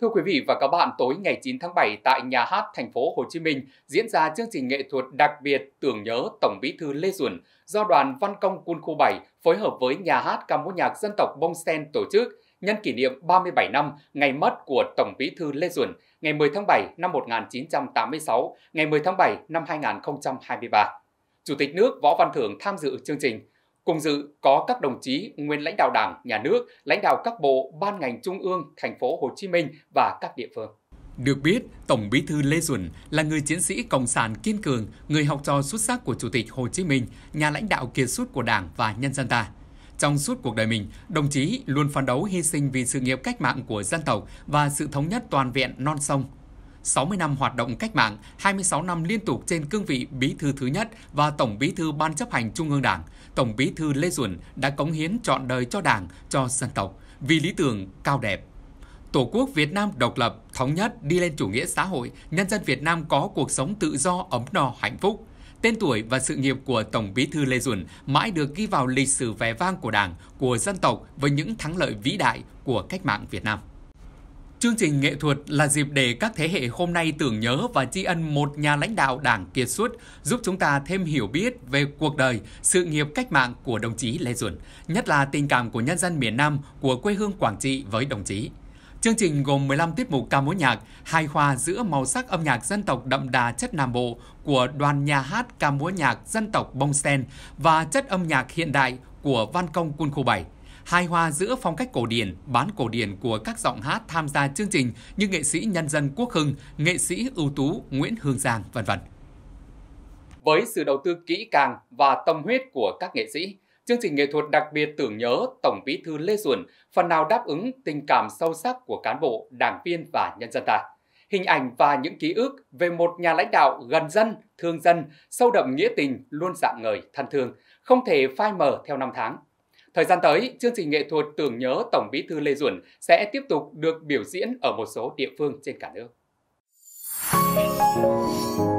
Thưa quý vị và các bạn, tối ngày 9 tháng 7 tại nhà hát thành phố Hồ Chí Minh diễn ra chương trình nghệ thuật đặc biệt tưởng nhớ Tổng Bí thư Lê Duẩn do Đoàn Văn Công Quân khu 7 phối hợp với nhà hát ca múa nhạc dân tộc Bông Sen tổ chức nhân kỷ niệm 37 năm ngày mất của Tổng Bí thư Lê Duẩn ngày 10 tháng 7 năm 1986, ngày 10 tháng 7 năm 2023. Chủ tịch nước Võ Văn Thưởng tham dự chương trình Cùng dự có các đồng chí nguyên lãnh đạo Đảng, Nhà nước, lãnh đạo các bộ, ban ngành trung ương, thành phố Hồ Chí Minh và các địa phương. Được biết, Tổng Bí thư Lê Duẩn là người chiến sĩ cộng sản kiên cường, người học trò xuất sắc của Chủ tịch Hồ Chí Minh, nhà lãnh đạo kiệt xuất của Đảng và nhân dân ta. Trong suốt cuộc đời mình, đồng chí luôn phấn đấu hy sinh vì sự nghiệp cách mạng của dân tộc và sự thống nhất toàn vẹn non sông 60 năm hoạt động cách mạng, 26 năm liên tục trên cương vị Bí thư thứ nhất và Tổng Bí thư Ban chấp hành Trung ương Đảng, Tổng Bí thư Lê Duẩn đã cống hiến trọn đời cho Đảng, cho dân tộc, vì lý tưởng cao đẹp. Tổ quốc Việt Nam độc lập, thống nhất, đi lên chủ nghĩa xã hội, nhân dân Việt Nam có cuộc sống tự do, ấm no, hạnh phúc. Tên tuổi và sự nghiệp của Tổng Bí thư Lê Duẩn mãi được ghi vào lịch sử vẻ vang của Đảng, của dân tộc với những thắng lợi vĩ đại của cách mạng Việt Nam. Chương trình nghệ thuật là dịp để các thế hệ hôm nay tưởng nhớ và tri ân một nhà lãnh đạo đảng kiệt xuất, giúp chúng ta thêm hiểu biết về cuộc đời, sự nghiệp cách mạng của đồng chí Lê Duẩn, nhất là tình cảm của nhân dân miền Nam của quê hương Quảng Trị với đồng chí. Chương trình gồm 15 tiết mục ca mối nhạc, hài hòa giữa màu sắc âm nhạc dân tộc đậm đà chất Nam Bộ của đoàn nhà hát ca mối nhạc dân tộc Bông Sen và chất âm nhạc hiện đại của Văn Công Quân khu 7 hài hòa giữa phong cách cổ điển, bán cổ điển của các giọng hát tham gia chương trình như nghệ sĩ nhân dân Quốc Hưng, nghệ sĩ ưu tú Nguyễn Hương Giang, vân vân. Với sự đầu tư kỹ càng và tâm huyết của các nghệ sĩ, chương trình nghệ thuật đặc biệt tưởng nhớ Tổng Bí thư Lê Duẩn phần nào đáp ứng tình cảm sâu sắc của cán bộ, đảng viên và nhân dân ta. Hình ảnh và những ký ức về một nhà lãnh đạo gần dân, thương dân, sâu đậm nghĩa tình luôn dạng người thân thương, không thể phai mờ theo năm tháng. Thời gian tới, chương trình nghệ thuật tưởng nhớ Tổng Bí thư Lê Duẩn sẽ tiếp tục được biểu diễn ở một số địa phương trên cả nước.